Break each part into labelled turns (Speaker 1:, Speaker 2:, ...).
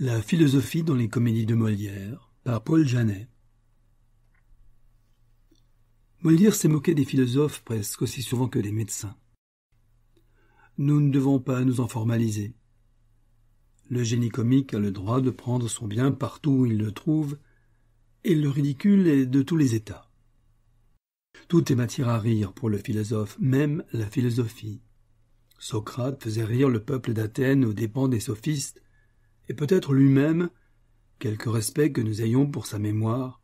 Speaker 1: La philosophie dans les comédies de Molière par Paul Janet. Molière s'est moqué des philosophes presque aussi souvent que des médecins. Nous ne devons pas nous en formaliser. Le génie comique a le droit de prendre son bien partout où il le trouve, et le ridicule est de tous les états. Tout est matière à rire pour le philosophe, même la philosophie. Socrate faisait rire le peuple d'Athènes aux dépens des sophistes, et peut-être lui-même, quelque respect que nous ayons pour sa mémoire,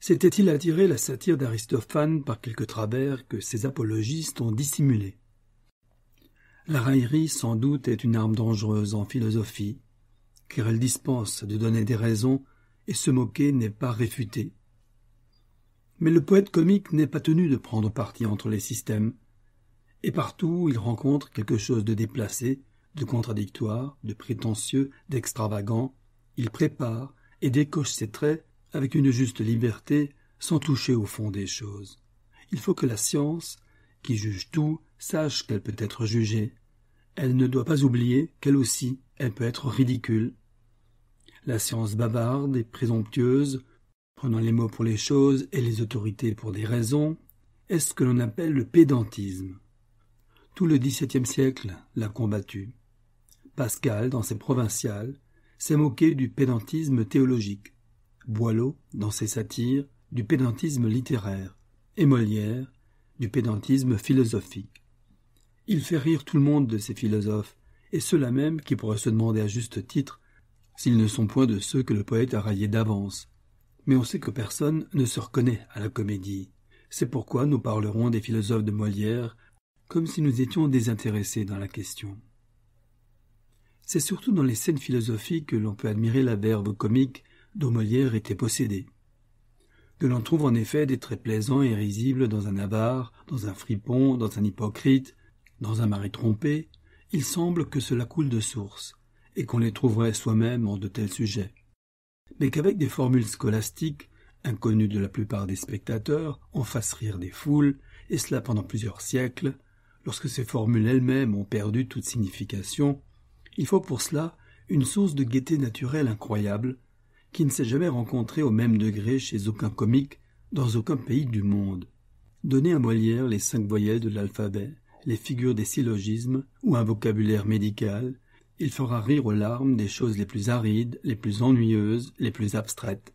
Speaker 1: s'était-il attiré la satire d'Aristophane par quelques travers que ses apologistes ont dissimulés La raillerie, sans doute, est une arme dangereuse en philosophie, car elle dispense de donner des raisons et se moquer n'est pas réfuté. Mais le poète comique n'est pas tenu de prendre parti entre les systèmes, et partout il rencontre quelque chose de déplacé, de contradictoire, de prétentieux, d'extravagant, il prépare et décoche ses traits avec une juste liberté sans toucher au fond des choses. Il faut que la science, qui juge tout, sache qu'elle peut être jugée. Elle ne doit pas oublier qu'elle aussi, elle peut être ridicule. La science bavarde et présomptueuse, prenant les mots pour les choses et les autorités pour des raisons, est ce que l'on appelle le pédantisme. Tout le XVIIe siècle l'a combattu. Pascal, dans ses provinciales, s'est moqué du pédantisme théologique, Boileau, dans ses satires, du pédantisme littéraire, et Molière, du pédantisme philosophique. Il fait rire tout le monde de ces philosophes, et ceux-là même qui pourraient se demander à juste titre s'ils ne sont point de ceux que le poète a raillés d'avance. Mais on sait que personne ne se reconnaît à la comédie. C'est pourquoi nous parlerons des philosophes de Molière comme si nous étions désintéressés dans la question. C'est surtout dans les scènes philosophiques que l'on peut admirer la verve comique dont Molière était possédé. Que l'on trouve en effet des traits plaisants et risibles dans un avare, dans un fripon, dans un hypocrite, dans un mari trompé, il semble que cela coule de source, et qu'on les trouverait soi-même en de tels sujets. Mais qu'avec des formules scolastiques, inconnues de la plupart des spectateurs, on fasse rire des foules, et cela pendant plusieurs siècles, lorsque ces formules elles-mêmes ont perdu toute signification, il faut pour cela une source de gaieté naturelle incroyable, qui ne s'est jamais rencontrée au même degré chez aucun comique dans aucun pays du monde. Donnez à Molière les cinq voyelles de l'alphabet, les figures des syllogismes ou un vocabulaire médical, il fera rire aux larmes des choses les plus arides, les plus ennuyeuses, les plus abstraites.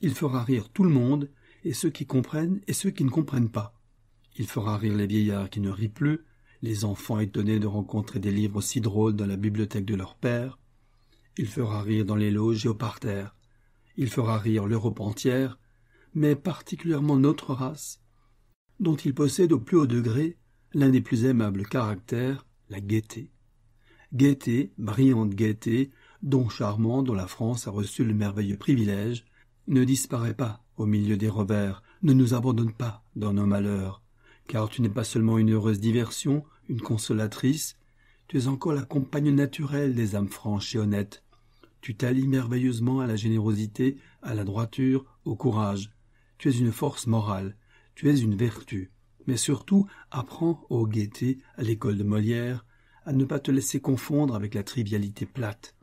Speaker 1: Il fera rire tout le monde, et ceux qui comprennent et ceux qui ne comprennent pas. Il fera rire les vieillards qui ne rient plus, les enfants étonnés de rencontrer des livres si drôles dans la bibliothèque de leur père. Il fera rire dans les loges et au parterre. Il fera rire l'Europe entière, mais particulièrement notre race, dont il possède au plus haut degré l'un des plus aimables caractères, la gaieté. Gaieté, brillante gaieté, dont Charmant, dont la France a reçu le merveilleux privilège, ne disparaît pas au milieu des revers, ne nous abandonne pas dans nos malheurs, car tu n'es pas seulement une heureuse diversion, une consolatrice, tu es encore la compagne naturelle des âmes franches et honnêtes. Tu t'allies merveilleusement à la générosité, à la droiture, au courage. Tu es une force morale, tu es une vertu. Mais surtout, apprends aux gaietés, à l'école de Molière, à ne pas te laisser confondre avec la trivialité plate,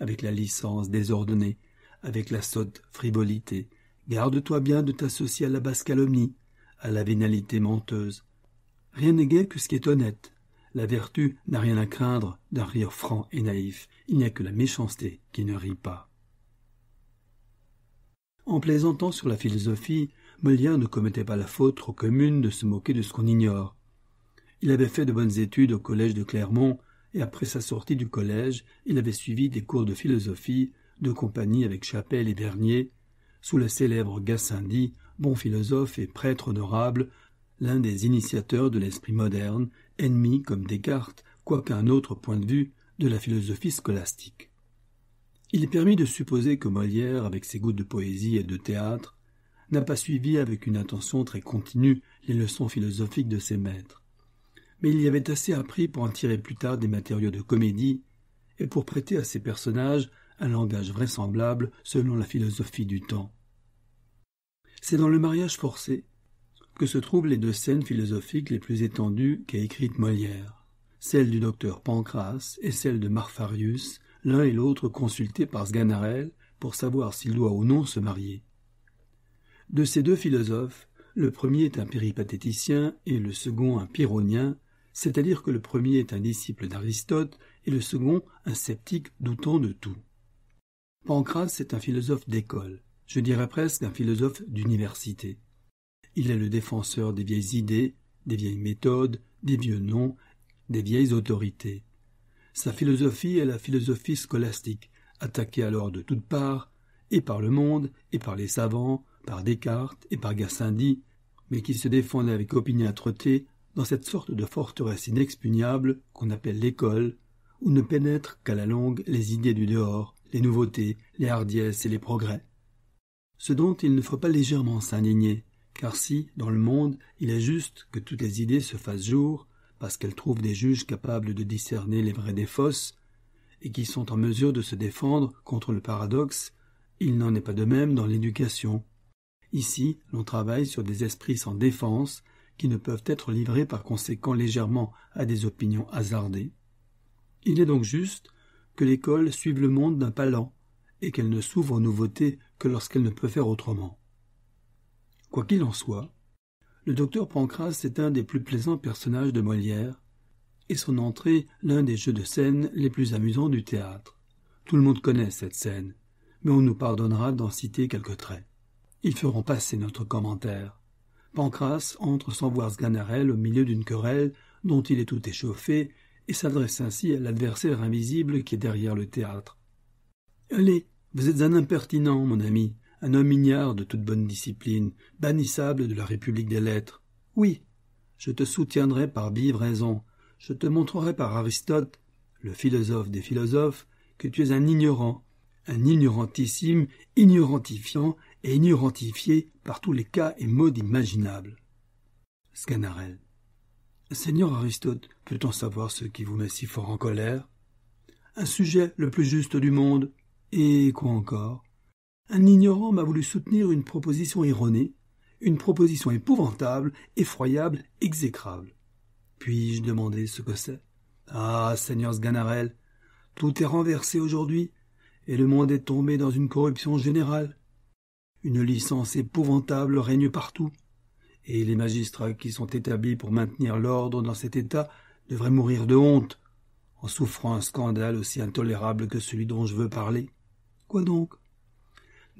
Speaker 1: avec la licence désordonnée, avec la sotte frivolité. Garde-toi bien de t'associer à la basse calomnie, à la vénalité menteuse, Rien n'est gai que ce qui est honnête. La vertu n'a rien à craindre d'un rire franc et naïf. Il n'y a que la méchanceté qui ne rit pas. En plaisantant sur la philosophie, Molière ne commettait pas la faute trop commune de se moquer de ce qu'on ignore. Il avait fait de bonnes études au collège de Clermont, et après sa sortie du collège, il avait suivi des cours de philosophie, de compagnie avec Chapelle et Bernier, sous le célèbre Gassendi, bon philosophe et prêtre honorable, l'un des initiateurs de l'esprit moderne, ennemi comme Descartes, quoiqu'un un autre point de vue, de la philosophie scolastique. Il est permis de supposer que Molière, avec ses goûts de poésie et de théâtre, n'a pas suivi avec une attention très continue les leçons philosophiques de ses maîtres. Mais il y avait assez appris pour en tirer plus tard des matériaux de comédie et pour prêter à ses personnages un langage vraisemblable selon la philosophie du temps. C'est dans le mariage forcé que se trouvent les deux scènes philosophiques les plus étendues qu'a écrites Molière, celle du docteur Pancras et celle de Marfarius, l'un et l'autre consultés par Sganarel pour savoir s'il doit ou non se marier. De ces deux philosophes, le premier est un péripatéticien et le second un pyrrhonien, c'est-à-dire que le premier est un disciple d'Aristote et le second un sceptique doutant de tout. Pancras est un philosophe d'école, je dirais presque un philosophe d'université. Il est le défenseur des vieilles idées, des vieilles méthodes, des vieux noms, des vieilles autorités. Sa philosophie est la philosophie scolastique, attaquée alors de toutes parts, et par le monde, et par les savants, par Descartes et par Gassendi, mais qui se défendait avec opiniâtreté dans cette sorte de forteresse inexpugnable qu'on appelle l'école, où ne pénètrent qu'à la longue les idées du dehors, les nouveautés, les hardiesses et les progrès. Ce dont il ne faut pas légèrement s'indigner, car si, dans le monde, il est juste que toutes les idées se fassent jour, parce qu'elles trouvent des juges capables de discerner les vraies des fausses, et qui sont en mesure de se défendre contre le paradoxe, il n'en est pas de même dans l'éducation. Ici, l'on travaille sur des esprits sans défense, qui ne peuvent être livrés par conséquent légèrement à des opinions hasardées. Il est donc juste que l'école suive le monde d'un pas lent, et qu'elle ne s'ouvre aux nouveautés que lorsqu'elle ne peut faire autrement. Quoi qu'il en soit, le docteur Pancras est un des plus plaisants personnages de Molière, et son entrée l'un des jeux de scène les plus amusants du théâtre. Tout le monde connaît cette scène, mais on nous pardonnera d'en citer quelques traits. Ils feront passer notre commentaire. Pancras entre sans voir Sganarelle au milieu d'une querelle dont il est tout échauffé et s'adresse ainsi à l'adversaire invisible qui est derrière le théâtre. Allez, vous êtes un impertinent, mon ami un homme ignare de toute bonne discipline, bannissable de la République des lettres. Oui, je te soutiendrai par vive raison, je te montrerai par Aristote, le philosophe des philosophes, que tu es un ignorant, un ignorantissime, ignorantifiant et ignorantifié par tous les cas et modes imaginables. Scanarel. Seigneur Aristote, peut-on savoir ce qui vous met si fort en colère Un sujet le plus juste du monde, et quoi encore un ignorant m'a voulu soutenir une proposition erronée, une proposition épouvantable, effroyable, exécrable. Puis-je demander ce que c'est Ah, Seigneur Sganarelle, tout est renversé aujourd'hui, et le monde est tombé dans une corruption générale. Une licence épouvantable règne partout, et les magistrats qui sont établis pour maintenir l'ordre dans cet état devraient mourir de honte en souffrant un scandale aussi intolérable que celui dont je veux parler. Quoi donc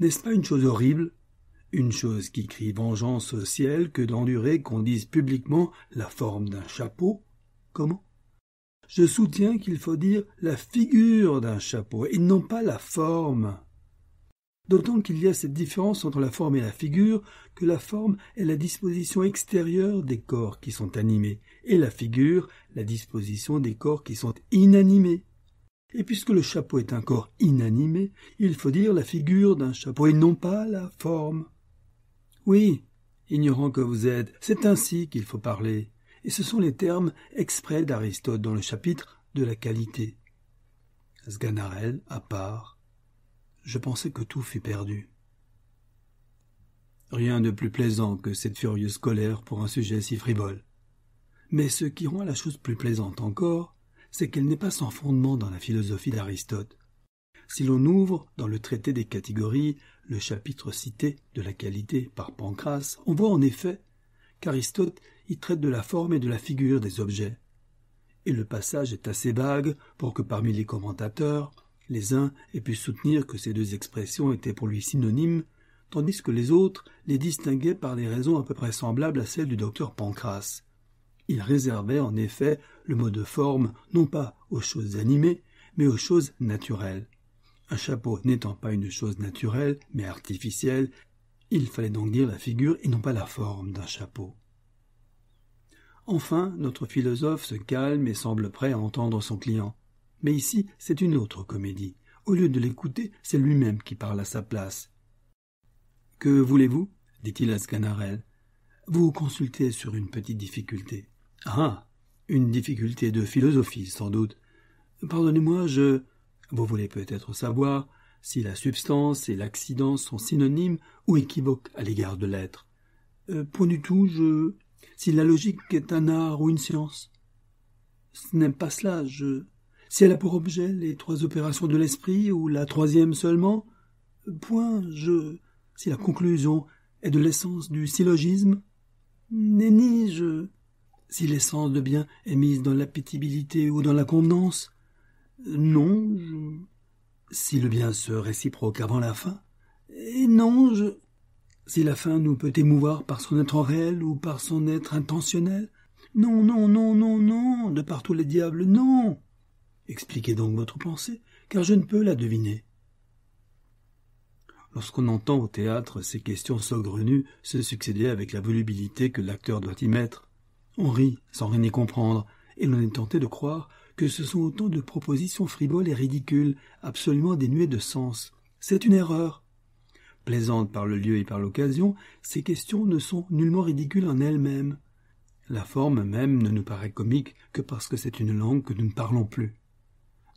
Speaker 1: n'est-ce pas une chose horrible Une chose qui crie vengeance au ciel que d'endurer qu'on dise publiquement la forme d'un chapeau Comment Je soutiens qu'il faut dire la figure d'un chapeau et non pas la forme. D'autant qu'il y a cette différence entre la forme et la figure, que la forme est la disposition extérieure des corps qui sont animés, et la figure la disposition des corps qui sont inanimés. Et puisque le chapeau est un corps inanimé, il faut dire la figure d'un chapeau et non pas la forme. Oui, ignorant que vous êtes, c'est ainsi qu'il faut parler, et ce sont les termes exprès d'Aristote dans le chapitre de la qualité. Sganarelle, à part, je pensais que tout fut perdu. Rien de plus plaisant que cette furieuse colère pour un sujet si frivole. Mais ce qui rend la chose plus plaisante encore, c'est qu'elle n'est pas sans fondement dans la philosophie d'Aristote. Si l'on ouvre dans le traité des catégories le chapitre cité de la qualité par Pancras, on voit en effet qu'Aristote y traite de la forme et de la figure des objets. Et le passage est assez vague pour que parmi les commentateurs, les uns aient pu soutenir que ces deux expressions étaient pour lui synonymes, tandis que les autres les distinguaient par des raisons à peu près semblables à celles du docteur Pancras. Il réservait en effet le mot de forme non pas aux choses animées, mais aux choses naturelles. Un chapeau n'étant pas une chose naturelle, mais artificielle, il fallait donc dire la figure et non pas la forme d'un chapeau. Enfin, notre philosophe se calme et semble prêt à entendre son client. Mais ici, c'est une autre comédie. Au lieu de l'écouter, c'est lui-même qui parle à sa place. Que voulez-vous dit-il à Sganarelle. Vous consultez sur une petite difficulté. Ah Une difficulté de philosophie, sans doute. Pardonnez-moi, je. Vous voulez peut-être savoir si la substance et l'accident sont synonymes ou équivoques à l'égard de l'être. Euh, point du tout, je. Si la logique est un art ou une science. Ce n'est pas cela, je. Si elle a pour objet les trois opérations de l'esprit ou la troisième seulement. Point, je. Si la conclusion est de l'essence du syllogisme. Nenni, je si l'essence de bien est mise dans l'appétibilité ou dans la convenance Non, je... Si le bien se réciproque avant la fin Et non, je... Si la fin nous peut émouvoir par son être réel ou par son être intentionnel Non, non, non, non, non, de partout les diables, non Expliquez donc votre pensée, car je ne peux la deviner. Lorsqu'on entend au théâtre ces questions saugrenues se succéder avec la volubilité que l'acteur doit y mettre, on rit sans rien y comprendre, et l'on est tenté de croire que ce sont autant de propositions frivoles et ridicules, absolument dénuées de sens. C'est une erreur. Plaisantes par le lieu et par l'occasion, ces questions ne sont nullement ridicules en elles-mêmes. La forme même ne nous paraît comique que parce que c'est une langue que nous ne parlons plus.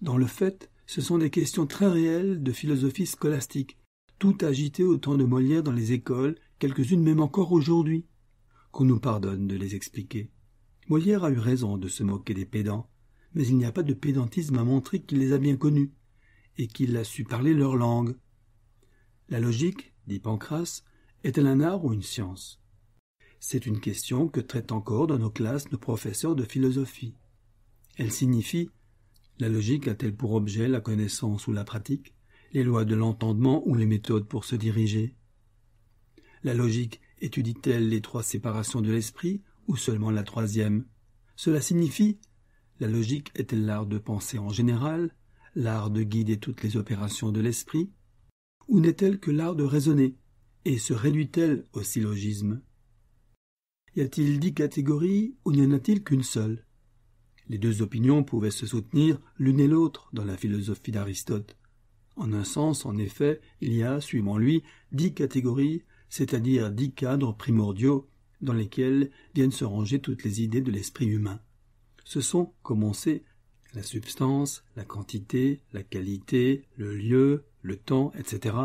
Speaker 1: Dans le fait, ce sont des questions très réelles de philosophie scolastique, toutes agitées au temps de Molière dans les écoles, quelques-unes même encore aujourd'hui qu'on nous pardonne de les expliquer. Molière a eu raison de se moquer des pédants, mais il n'y a pas de pédantisme à montrer qu'il les a bien connus, et qu'il a su parler leur langue. La logique, dit Pancras, est-elle un art ou une science C'est une question que traitent encore dans nos classes nos professeurs de philosophie. Elle signifie la logique a-t-elle pour objet la connaissance ou la pratique, les lois de l'entendement ou les méthodes pour se diriger La logique Étudie-t-elle les trois séparations de l'esprit ou seulement la troisième Cela signifie la logique est-elle l'art de penser en général, l'art de guider toutes les opérations de l'esprit, ou n'est-elle que l'art de raisonner, et se réduit-elle au syllogisme Y a-t-il dix catégories ou n'y en a-t-il qu'une seule Les deux opinions pouvaient se soutenir l'une et l'autre dans la philosophie d'Aristote. En un sens, en effet, il y a, suivant lui, dix catégories c'est-à-dire dix cadres primordiaux dans lesquels viennent se ranger toutes les idées de l'esprit humain. Ce sont, comme on sait, la substance, la quantité, la qualité, le lieu, le temps, etc.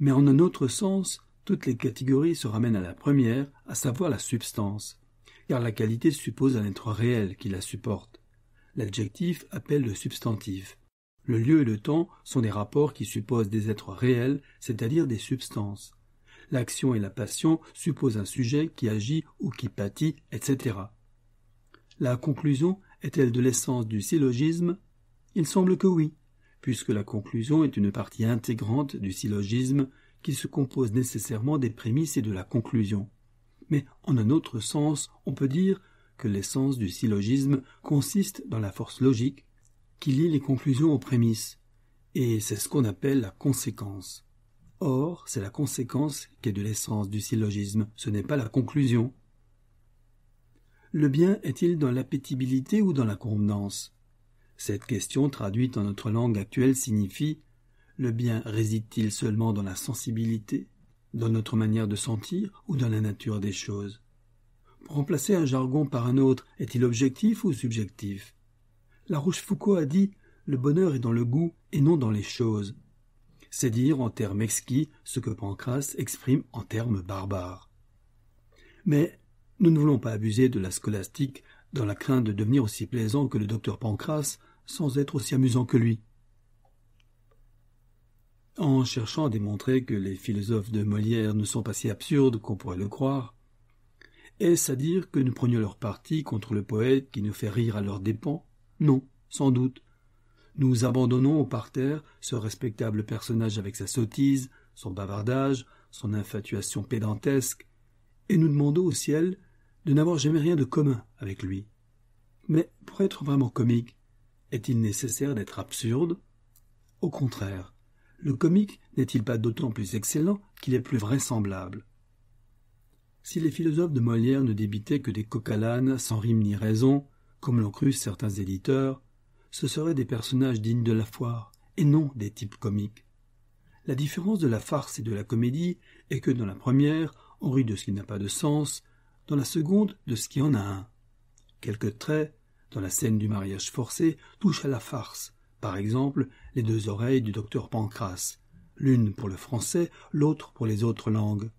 Speaker 1: Mais en un autre sens, toutes les catégories se ramènent à la première, à savoir la substance, car la qualité suppose un être réel qui la supporte. L'adjectif appelle le substantif. Le lieu et le temps sont des rapports qui supposent des êtres réels, c'est-à-dire des substances l'action et la passion supposent un sujet qui agit ou qui pâtit, etc. La conclusion est-elle de l'essence du syllogisme Il semble que oui, puisque la conclusion est une partie intégrante du syllogisme qui se compose nécessairement des prémices et de la conclusion. Mais en un autre sens, on peut dire que l'essence du syllogisme consiste dans la force logique qui lie les conclusions aux prémices, et c'est ce qu'on appelle la conséquence. Or, c'est la conséquence qui est de l'essence du syllogisme, ce n'est pas la conclusion. Le bien est-il dans l'appétibilité ou dans la convenance Cette question traduite en notre langue actuelle signifie le bien réside-t-il seulement dans la sensibilité, dans notre manière de sentir ou dans la nature des choses Pour Remplacer un jargon par un autre, est-il objectif ou subjectif La Rochefoucauld a dit le bonheur est dans le goût et non dans les choses c'est dire en termes exquis ce que Pancras exprime en termes barbares. Mais nous ne voulons pas abuser de la scolastique dans la crainte de devenir aussi plaisant que le docteur Pancras sans être aussi amusant que lui. En cherchant à démontrer que les philosophes de Molière ne sont pas si absurdes qu'on pourrait le croire, est-ce à dire que nous prenions leur parti contre le poète qui nous fait rire à leurs dépens Non, sans doute, nous abandonnons au parterre ce respectable personnage avec sa sottise, son bavardage, son infatuation pédantesque, et nous demandons au ciel de n'avoir jamais rien de commun avec lui. Mais pour être vraiment comique, est-il nécessaire d'être absurde Au contraire, le comique n'est-il pas d'autant plus excellent qu'il est plus vraisemblable Si les philosophes de Molière ne débitaient que des l'âne sans rime ni raison, comme l'ont cru certains éditeurs, ce seraient des personnages dignes de la foire, et non des types comiques. La différence de la farce et de la comédie est que dans la première, on rit de ce qui n'a pas de sens, dans la seconde, de ce qui en a un. Quelques traits, dans la scène du mariage forcé, touchent à la farce, par exemple les deux oreilles du docteur Pancras, l'une pour le français, l'autre pour les autres langues.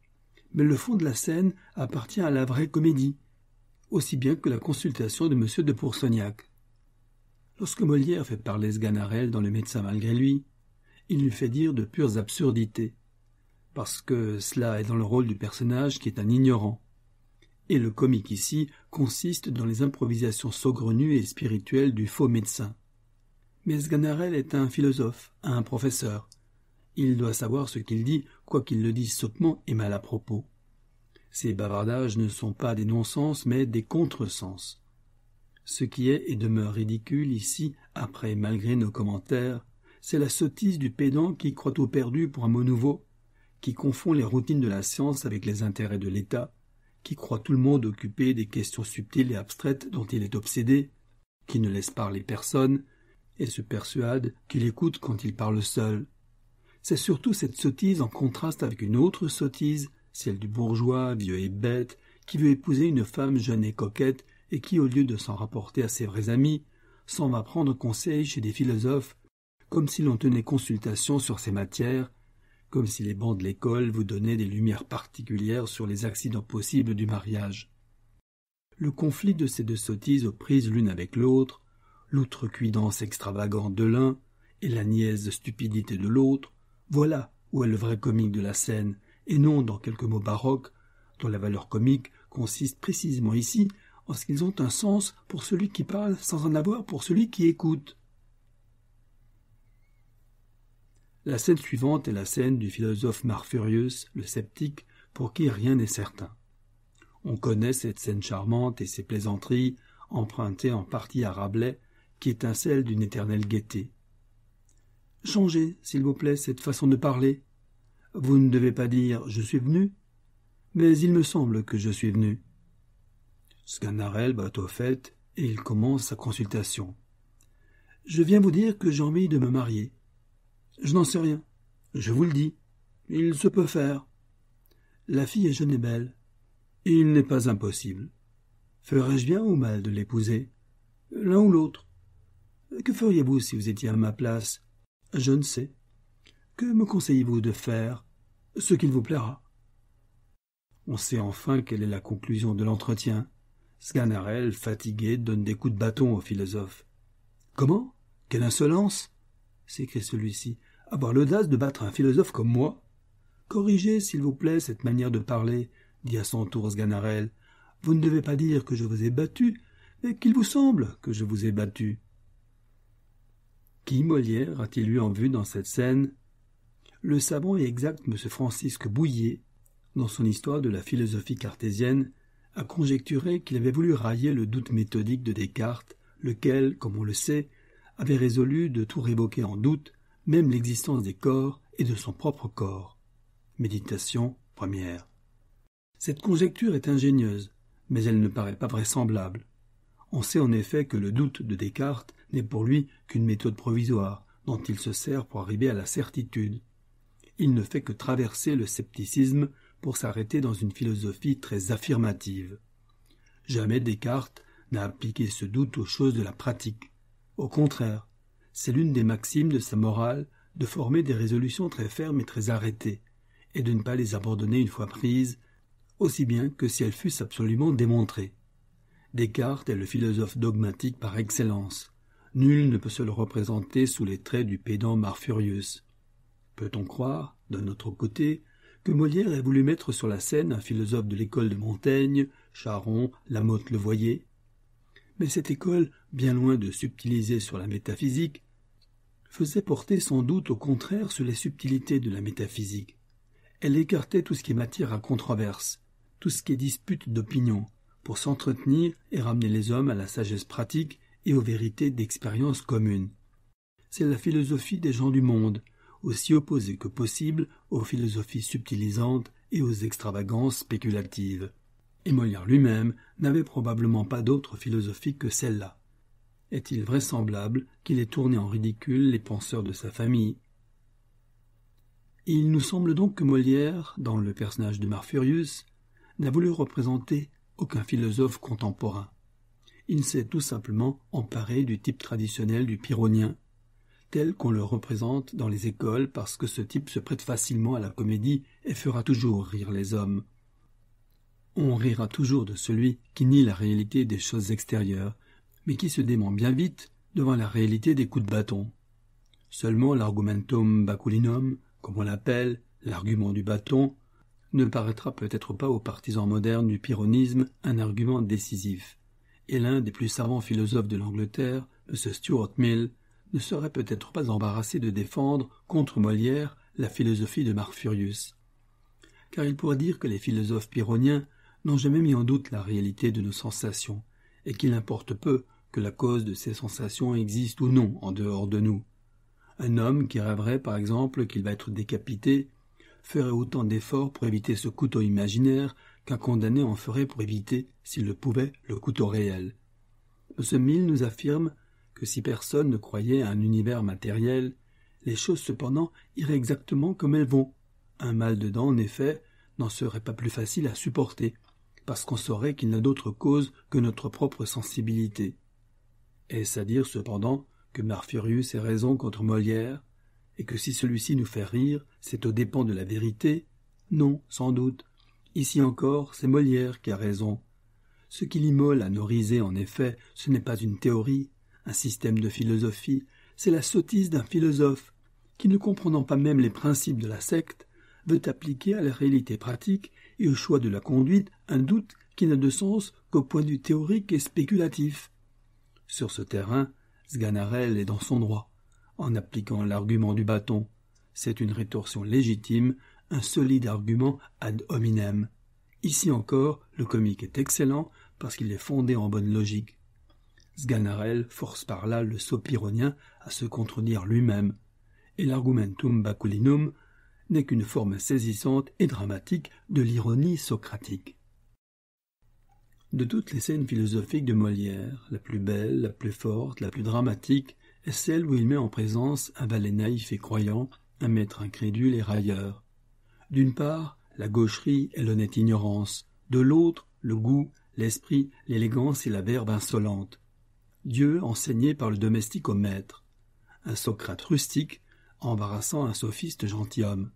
Speaker 1: Mais le fond de la scène appartient à la vraie comédie, aussi bien que la consultation de M. de Poursognac. Lorsque Molière fait parler Sganarelle dans Le médecin malgré lui, il lui fait dire de pures absurdités, parce que cela est dans le rôle du personnage qui est un ignorant. Et le comique ici consiste dans les improvisations saugrenues et spirituelles du faux médecin. Mais Sganarelle est un philosophe, un professeur. Il doit savoir ce qu'il dit, quoiqu'il le dise sottement et mal à propos. Ces bavardages ne sont pas des non-sens, mais des contresens. Ce qui est et demeure ridicule ici, après malgré nos commentaires, c'est la sottise du pédant qui croit au perdu pour un mot nouveau, qui confond les routines de la science avec les intérêts de l'État, qui croit tout le monde occupé des questions subtiles et abstraites dont il est obsédé, qui ne laisse parler personne, et se persuade qu'il écoute quand il parle seul. C'est surtout cette sottise en contraste avec une autre sottise, celle du bourgeois, vieux et bête, qui veut épouser une femme jeune et coquette et qui, au lieu de s'en rapporter à ses vrais amis, s'en va prendre conseil chez des philosophes, comme si l'on tenait consultation sur ces matières, comme si les bancs de l'école vous donnaient des lumières particulières sur les accidents possibles du mariage. Le conflit de ces deux sottises aux prises l'une avec l'autre, l'outrecuidance extravagante de l'un et la niaise stupidité de l'autre, voilà où est le vrai comique de la scène, et non dans quelques mots baroques, dont la valeur comique consiste précisément ici parce qu'ils ont un sens pour celui qui parle sans en avoir pour celui qui écoute. La scène suivante est la scène du philosophe Marfurius, le sceptique, pour qui rien n'est certain. On connaît cette scène charmante et ses plaisanteries, empruntées en partie à Rabelais, qui étincelle d'une éternelle gaieté. Changez, s'il vous plaît, cette façon de parler. Vous ne devez pas dire je suis venu, mais il me semble que je suis venu. Scannarel bat au fait et il commence sa consultation. Je viens vous dire que j'ai envie de me marier. Je n'en sais rien. Je vous le dis. Il se peut faire. La fille est jeune et belle. Il n'est pas impossible. Ferais-je bien ou mal de l'épouser L'un ou l'autre. Que feriez-vous si vous étiez à ma place Je ne sais. Que me conseillez-vous de faire Ce qu'il vous plaira. On sait enfin quelle est la conclusion de l'entretien fatigué, donne des coups de bâton au philosophe. Comment Quelle insolence s'écrie celui-ci. Avoir l'audace de battre un philosophe comme moi Corrigez, s'il vous plaît, cette manière de parler, dit à son tour Sganarelle. Vous ne devez pas dire que je vous ai battu, mais qu'il vous semble que je vous ai battu. Qui Molière a-t-il eu en vue dans cette scène Le savant et exact M. Francisque Bouillet, dans son histoire de la philosophie cartésienne, a conjecturé qu'il avait voulu railler le doute méthodique de Descartes, lequel, comme on le sait, avait résolu de tout révoquer en doute, même l'existence des corps et de son propre corps. Méditation première. Cette conjecture est ingénieuse, mais elle ne paraît pas vraisemblable. On sait en effet que le doute de Descartes n'est pour lui qu'une méthode provisoire, dont il se sert pour arriver à la certitude. Il ne fait que traverser le scepticisme pour s'arrêter dans une philosophie très affirmative. Jamais Descartes n'a appliqué ce doute aux choses de la pratique. Au contraire, c'est l'une des maximes de sa morale de former des résolutions très fermes et très arrêtées, et de ne pas les abandonner une fois prises, aussi bien que si elles fussent absolument démontrées. Descartes est le philosophe dogmatique par excellence. Nul ne peut se le représenter sous les traits du pédant Marfurius. Peut-on croire, d'un autre côté, que Molière a voulu mettre sur la scène un philosophe de l'école de Montaigne, Charon, Lamotte le voyait. Mais cette école, bien loin de subtiliser sur la métaphysique, faisait porter sans doute au contraire sur les subtilités de la métaphysique. Elle écartait tout ce qui est matière à controverse, tout ce qui est dispute d'opinion, pour s'entretenir et ramener les hommes à la sagesse pratique et aux vérités d'expérience commune. C'est la philosophie des gens du monde, aussi opposé que possible aux philosophies subtilisantes et aux extravagances spéculatives. Et Molière lui-même n'avait probablement pas d'autre philosophie que celle-là. Est-il vraisemblable qu'il ait tourné en ridicule les penseurs de sa famille Il nous semble donc que Molière, dans le personnage de Marfurius, n'a voulu représenter aucun philosophe contemporain. Il s'est tout simplement emparé du type traditionnel du pyrrhonien, tel qu'on le représente dans les écoles parce que ce type se prête facilement à la comédie et fera toujours rire les hommes. On rira toujours de celui qui nie la réalité des choses extérieures, mais qui se dément bien vite devant la réalité des coups de bâton. Seulement l'argumentum baculinum, comme on l'appelle, l'argument du bâton, ne paraîtra peut-être pas aux partisans modernes du pyrrhonisme un argument décisif. Et l'un des plus savants philosophes de l'Angleterre, M. Stuart Mill, ne serait peut-être pas embarrassé de défendre, contre Molière, la philosophie de Marfurius. Car il pourrait dire que les philosophes pyrrhoniens n'ont jamais mis en doute la réalité de nos sensations, et qu'il importe peu que la cause de ces sensations existe ou non en dehors de nous. Un homme qui rêverait, par exemple, qu'il va être décapité, ferait autant d'efforts pour éviter ce couteau imaginaire qu'un condamné en ferait pour éviter, s'il le pouvait, le couteau réel. M. Mill nous affirme que si personne ne croyait à un univers matériel, les choses cependant iraient exactement comme elles vont. Un mal dedans, en effet, n'en serait pas plus facile à supporter, parce qu'on saurait qu'il n'a d'autre cause que notre propre sensibilité. Est-ce à dire cependant que Marfurius ait raison contre Molière, et que si celui-ci nous fait rire, c'est aux dépens de la vérité Non, sans doute. Ici encore, c'est Molière qui a raison. Ce qu'il l'immole à nos risées, en effet, ce n'est pas une théorie, un système de philosophie, c'est la sottise d'un philosophe qui, ne comprenant pas même les principes de la secte, veut appliquer à la réalité pratique et au choix de la conduite un doute qui n'a de sens qu'au point de vue théorique et spéculatif. Sur ce terrain, Sganarelle est dans son droit, en appliquant l'argument du bâton. C'est une rétorsion légitime, un solide argument ad hominem. Ici encore, le comique est excellent parce qu'il est fondé en bonne logique. Sganarelle force par là le sopironien à se contredire lui-même, et l'argumentum baculinum n'est qu'une forme saisissante et dramatique de l'ironie socratique. De toutes les scènes philosophiques de Molière, la plus belle, la plus forte, la plus dramatique est celle où il met en présence un valet naïf et croyant, un maître incrédule et railleur. D'une part, la gaucherie et l'honnête ignorance, de l'autre, le goût, l'esprit, l'élégance et la verbe insolente, Dieu enseigné par le domestique au maître, un Socrate rustique embarrassant un sophiste gentilhomme,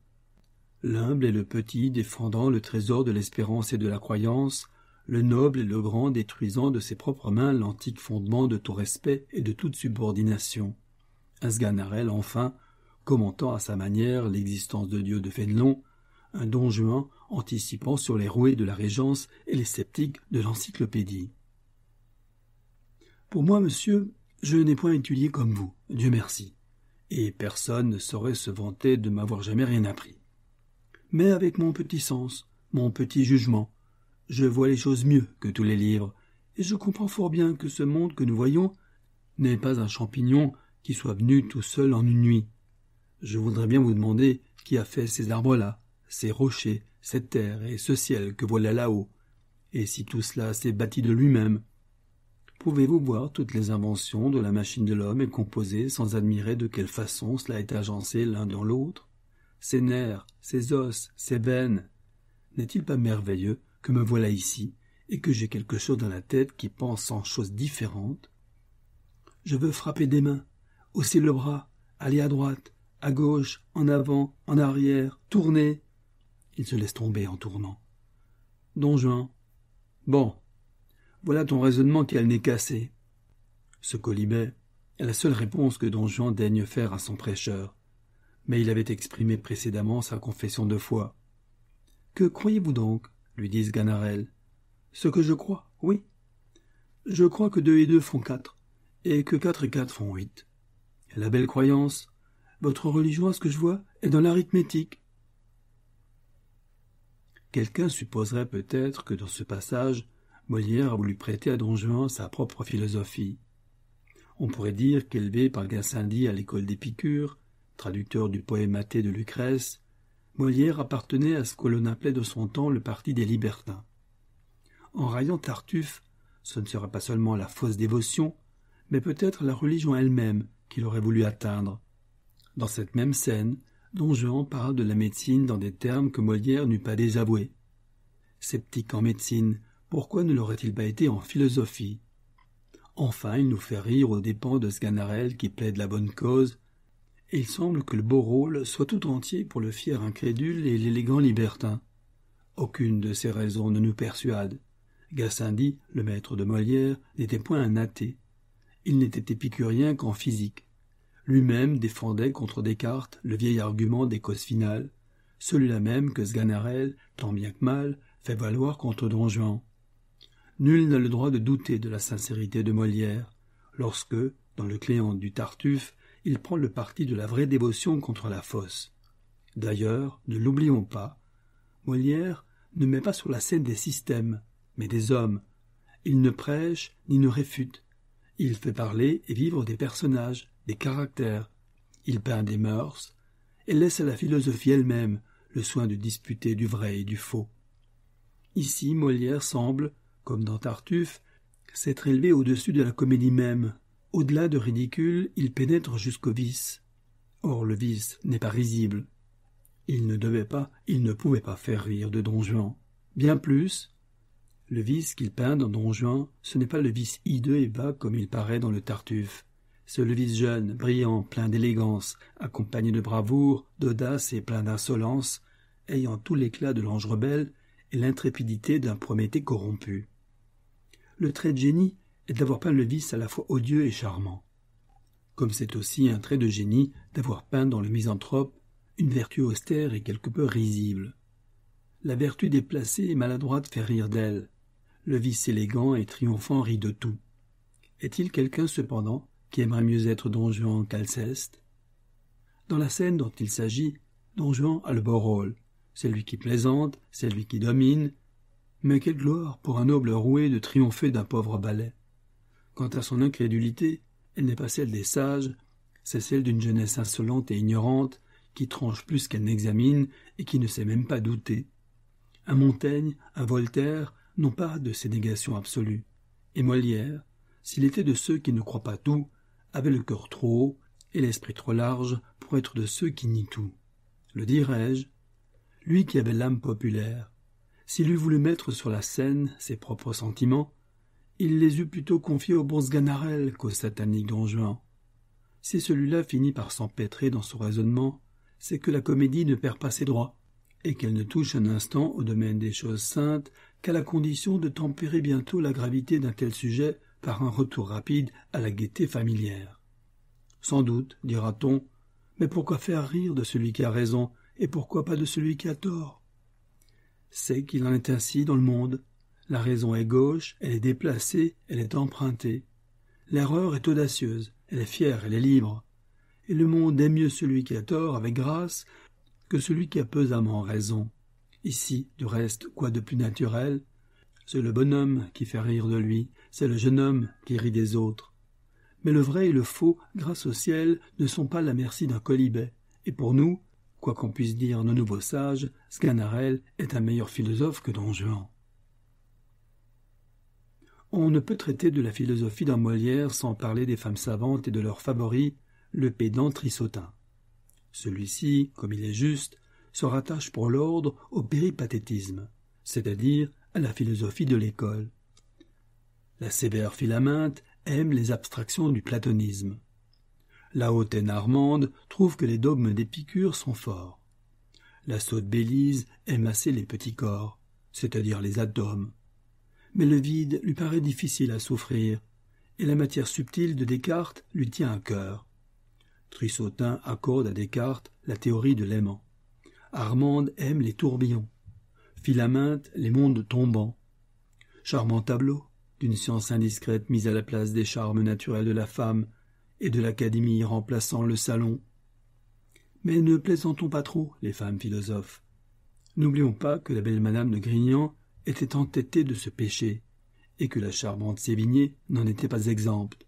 Speaker 1: l'humble et le petit défendant le trésor de l'espérance et de la croyance, le noble et le grand détruisant de ses propres mains l'antique fondement de tout respect et de toute subordination. Sganarelle enfin, commentant à sa manière l'existence de Dieu de Fénelon, un don Juan anticipant sur les roués de la Régence et les sceptiques de l'encyclopédie. Pour moi, monsieur, je n'ai point étudié comme vous, Dieu merci, et personne ne saurait se vanter de m'avoir jamais rien appris. Mais avec mon petit sens, mon petit jugement, je vois les choses mieux que tous les livres, et je comprends fort bien que ce monde que nous voyons n'est pas un champignon qui soit venu tout seul en une nuit. Je voudrais bien vous demander qui a fait ces arbres-là, ces rochers, cette terre et ce ciel que voilà là-haut, et si tout cela s'est bâti de lui-même, Pouvez-vous voir toutes les inventions de la machine de l'homme et composer sans admirer de quelle façon cela est agencé l'un dans l'autre Ses nerfs, ses os, ses veines. N'est-il pas merveilleux que me voilà ici et que j'ai quelque chose dans la tête qui pense en choses différentes Je veux frapper des mains, hausser le bras, aller à droite, à gauche, en avant, en arrière, tourner. Il se laisse tomber en tournant. Don Juan. Bon, voilà ton raisonnement qui elle n'est cassé. Ce colibet est la seule réponse que don Juan daigne faire à son prêcheur. Mais il avait exprimé précédemment sa confession de foi. Que croyez-vous donc lui disent Ganarelle. Ce que je crois, oui. Je crois que deux et deux font quatre, et que quatre et quatre font huit. La belle croyance. Votre religion, à ce que je vois, est dans l'arithmétique. Quelqu'un supposerait peut-être que dans ce passage, Molière a voulu prêter à Don Juan sa propre philosophie. On pourrait dire qu'élevé par Gassendi à l'école d'Épicure, traducteur du poème athée de Lucrèce, Molière appartenait à ce que l'on appelait de son temps le parti des libertins. En raillant Tartuffe, ce ne sera pas seulement la fausse dévotion, mais peut-être la religion elle-même qu'il aurait voulu atteindre. Dans cette même scène, Don Juan parle de la médecine dans des termes que Molière n'eût pas désavoués. Sceptique en médecine, pourquoi ne l'aurait-il pas été en philosophie Enfin, il nous fait rire aux dépens de Sganarelle qui plaide la bonne cause, il semble que le beau rôle soit tout entier pour le fier incrédule et l'élégant libertin. Aucune de ces raisons ne nous persuade. Gassendi, le maître de Molière, n'était point un athée. Il n'était épicurien qu'en physique. Lui-même défendait contre Descartes le vieil argument des causes finales, celui-là même que Sganarelle, tant bien que mal, fait valoir contre Don Juan. Nul n'a le droit de douter de la sincérité de Molière, lorsque, dans le cléant du Tartuffe, il prend le parti de la vraie dévotion contre la fausse. D'ailleurs, ne l'oublions pas, Molière ne met pas sur la scène des systèmes, mais des hommes. Il ne prêche ni ne réfute. Il fait parler et vivre des personnages, des caractères. Il peint des mœurs et laisse à la philosophie elle-même le soin de disputer du vrai et du faux. Ici, Molière semble, comme dans Tartuffe, s'être élevé au-dessus de la comédie même. Au-delà de ridicule, il pénètre jusqu'au vice. Or, le vice n'est pas risible. Il ne devait pas, il ne pouvait pas faire rire de Don Juan. Bien plus, le vice qu'il peint dans Don Juan, ce n'est pas le vice hideux et bas comme il paraît dans le Tartuffe. C'est le vice jeune, brillant, plein d'élégance, accompagné de bravoure, d'audace et plein d'insolence, ayant tout l'éclat de l'ange rebelle et l'intrépidité d'un Prométhée corrompu. Le trait de génie est d'avoir peint le vice à la fois odieux et charmant. Comme c'est aussi un trait de génie d'avoir peint dans le misanthrope une vertu austère et quelque peu risible. La vertu déplacée et maladroite fait rire d'elle. Le vice élégant et triomphant rit de tout. Est-il quelqu'un, cependant, qui aimerait mieux être Don Juan qu'Alceste Dans la scène dont il s'agit, Don Juan a le beau rôle. C'est lui qui plaisante, c'est lui qui domine, mais quelle gloire pour un noble roué de triompher d'un pauvre balai. Quant à son incrédulité, elle n'est pas celle des sages, c'est celle d'une jeunesse insolente et ignorante, qui tranche plus qu'elle n'examine et qui ne sait même pas douter. Un Montaigne, un Voltaire n'ont pas de ces négations absolues. Et Molière, s'il était de ceux qui ne croient pas tout, avait le cœur trop haut et l'esprit trop large pour être de ceux qui nient tout. Le dirais-je Lui qui avait l'âme populaire, s'il eût voulu mettre sur la scène ses propres sentiments, il les eût plutôt confiés au bon Sganarel qu'au satanique Don Juan. Si celui-là finit par s'empêtrer dans son raisonnement, c'est que la comédie ne perd pas ses droits, et qu'elle ne touche un instant au domaine des choses saintes qu'à la condition de tempérer bientôt la gravité d'un tel sujet par un retour rapide à la gaieté familière. Sans doute, dira-t-on, mais pourquoi faire rire de celui qui a raison, et pourquoi pas de celui qui a tort c'est qu'il en est ainsi dans le monde. La raison est gauche, elle est déplacée, elle est empruntée. L'erreur est audacieuse, elle est fière, elle est libre. Et le monde aime mieux celui qui a tort avec grâce que celui qui a pesamment raison. Ici, du reste, quoi de plus naturel C'est le bonhomme qui fait rire de lui, c'est le jeune homme qui rit des autres. Mais le vrai et le faux, grâce au ciel, ne sont pas la merci d'un colibet. Et pour nous, Quoi qu'on puisse dire nos nouveaux sages, Sganarelle est un meilleur philosophe que Don Juan. On ne peut traiter de la philosophie d'un Molière sans parler des femmes savantes et de leur favori, le pédant Trissotin. Celui-ci, comme il est juste, se rattache pour l'ordre au péripathétisme, c'est-à-dire à la philosophie de l'école. La sévère Philaminte aime les abstractions du platonisme. La hautaine armande trouve que les dogmes piqûres sont forts. La saute Bélise aime assez les petits corps, c'est-à-dire les atomes. Mais le vide lui paraît difficile à souffrir, et la matière subtile de Descartes lui tient à cœur. Trissotin accorde à Descartes la théorie de l'aimant. Armande aime les tourbillons. Philaminte les mondes tombants. Charmant tableau d'une science indiscrète mise à la place des charmes naturels de la femme et de l'Académie remplaçant le salon. Mais ne plaisantons pas trop, les femmes philosophes. N'oublions pas que la belle madame de Grignan était entêtée de ce péché, et que la charmante Sévigné n'en était pas exempte.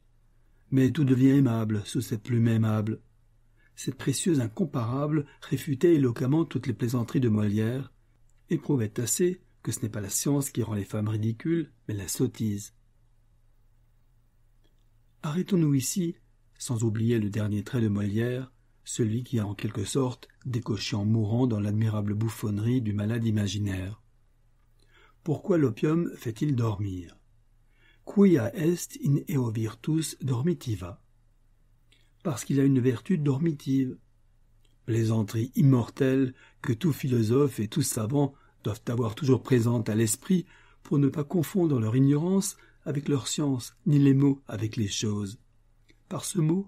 Speaker 1: Mais tout devient aimable sous cette plume aimable. Cette précieuse incomparable réfutait éloquemment toutes les plaisanteries de Molière, et prouvait assez que ce n'est pas la science qui rend les femmes ridicules, mais la sottise. Arrêtons-nous ici sans oublier le dernier trait de Molière, celui qui a en quelque sorte décoché en mourant dans l'admirable bouffonnerie du malade imaginaire. Pourquoi l'opium fait-il dormir Quia est in eo virtus dormitiva Parce qu'il a une vertu dormitive. Plaisanterie immortelle que tout philosophe et tout savant doivent avoir toujours présente à l'esprit pour ne pas confondre leur ignorance avec leur science, ni les mots avec les choses. Par ce mot,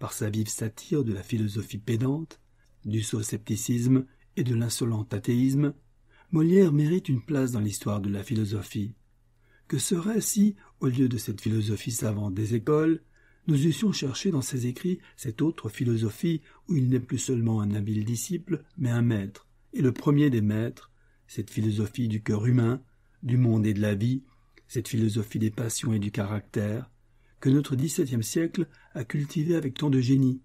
Speaker 1: par sa vive satire de la philosophie pédante, du scepticisme et de l'insolent athéisme, Molière mérite une place dans l'histoire de la philosophie. Que serait si, au lieu de cette philosophie savante des écoles, nous eussions cherché dans ses écrits cette autre philosophie où il n'est plus seulement un habile disciple, mais un maître, et le premier des maîtres, cette philosophie du cœur humain, du monde et de la vie, cette philosophie des passions et du caractère, que notre XVIIe siècle a cultivé avec tant de génie,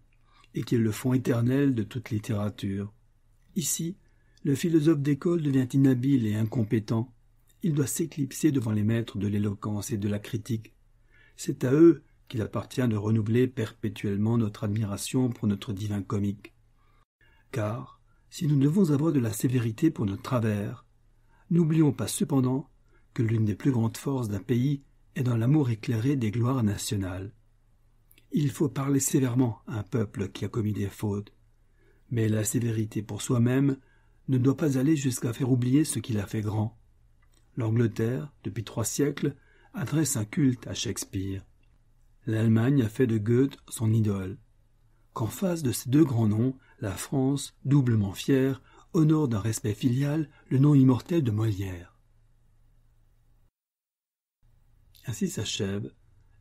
Speaker 1: et qui est le fond éternel de toute littérature. Ici, le philosophe d'école devient inhabile et incompétent. Il doit s'éclipser devant les maîtres de l'éloquence et de la critique. C'est à eux qu'il appartient de renouveler perpétuellement notre admiration pour notre divin comique. Car, si nous devons avoir de la sévérité pour notre travers, n'oublions pas cependant que l'une des plus grandes forces d'un pays et dans l'amour éclairé des gloires nationales. Il faut parler sévèrement à un peuple qui a commis des fautes, mais la sévérité pour soi-même ne doit pas aller jusqu'à faire oublier ce qu'il a fait grand. L'Angleterre, depuis trois siècles, adresse un culte à Shakespeare. L'Allemagne a fait de Goethe son idole. Qu'en face de ces deux grands noms, la France, doublement fière, honore d'un respect filial le nom immortel de Molière. Ainsi s'achève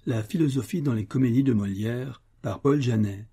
Speaker 1: La philosophie dans les comédies de Molière par Paul Janet.